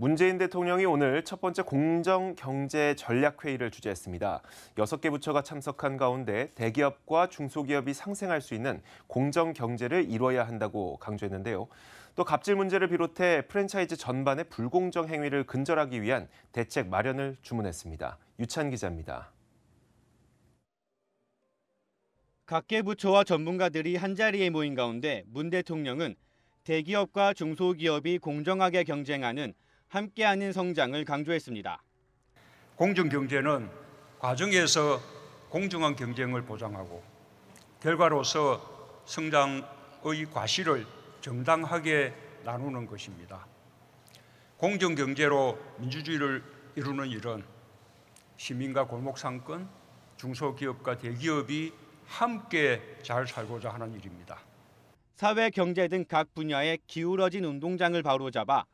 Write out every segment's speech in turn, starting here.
문재인 대통령이 오늘 첫 번째 공정경제전략회의를 주재했습니다. 6개 부처가 참석한 가운데 대기업과 중소기업이 상생할 수 있는 공정경제를 이뤄야 한다고 강조했는데요. 또 갑질 문제를 비롯해 프랜차이즈 전반의 불공정 행위를 근절하기 위한 대책 마련을 주문했습니다. 유찬 기자입니다. 각계 부처와 전문가들이 한자리에 모인 가운데 문 대통령은 대기업과 중소기업이 공정하게 경쟁하는 함께 하는 성장을 강조했습니다. 공정 경제는 과정에서 공정한 경쟁을 보장하고 결과로서 성장의 과실을 정당하게 나누는 것입니다. 공정 경제로 민주주의를 이루는 일은 시민과 골목 상권, 중소기업과 대기업이 함께 잘 살고자 하는 일입니다. 사회, 경제 등 각 분야의 기울어진 운동장을 바로잡아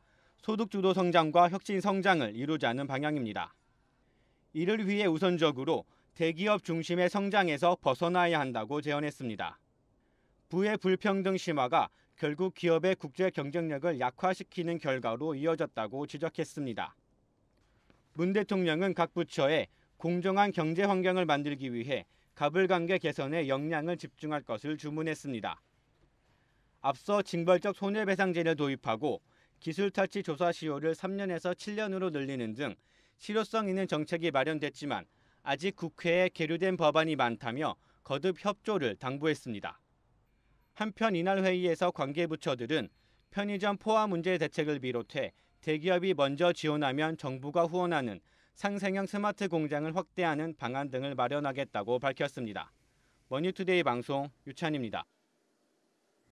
소득 주도 성장과 혁신 성장을 이루자는 방향입니다. 이를 위해 우선적으로 대기업 중심의 성장에서 벗어나야 한다고 제언했습니다. 부의 불평등 심화가 결국 기업의 국제 경쟁력을 약화시키는 결과로 이어졌다고 지적했습니다. 문 대통령은 각 부처에 공정한 경제 환경을 만들기 위해 가불관계 개선에 역량을 집중할 것을 주문했습니다. 앞서 징벌적 손해배상제를 도입하고 기술 탈취 조사 시효를 3년에서 7년으로 늘리는 등 실효성 있는 정책이 마련됐지만 아직 국회에 계류된 법안이 많다며 거듭 협조를 당부했습니다. 한편 이날 회의에서 관계 부처들은 편의점 포화 문제 대책을 비롯해 대기업이 먼저 지원하면 정부가 후원하는 상생형 스마트 공장을 확대하는 방안 등을 마련하겠다고 밝혔습니다. 머니투데이 방송 유찬입니다.